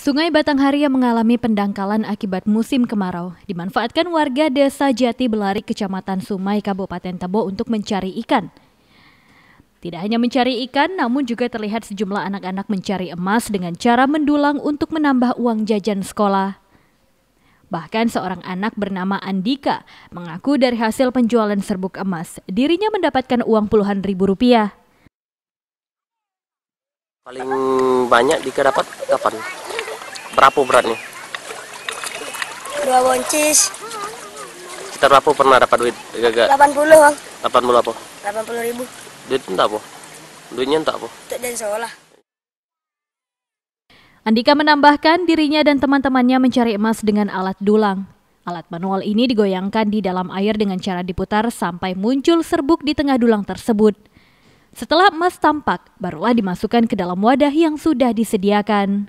Sungai Batanghari yang mengalami pendangkalan akibat musim kemarau dimanfaatkan warga desa Jati Belari Kecamatan Sumai Kabupaten Tebo untuk mencari ikan. Tidak hanya mencari ikan, namun juga terlihat sejumlah anak-anak mencari emas dengan cara mendulang untuk menambah uang jajan sekolah. Bahkan seorang anak bernama Andika mengaku dari hasil penjualan serbuk emas, dirinya mendapatkan uang puluhan ribu rupiah. Paling banyak Dika dapat kapan? berapa beratnya dua boncis kita berapa pernah dapat duit gagak 80 bang 80 apa 80 ribu duit entah apa duitnya entah apa untuk dan seolah. Andika menambahkan dirinya dan teman-temannya mencari emas dengan alat dulang. Alat manual ini digoyangkan di dalam air dengan cara diputar sampai muncul serbuk di tengah dulang tersebut. Setelah emas tampak, barulah dimasukkan ke dalam wadah yang sudah disediakan.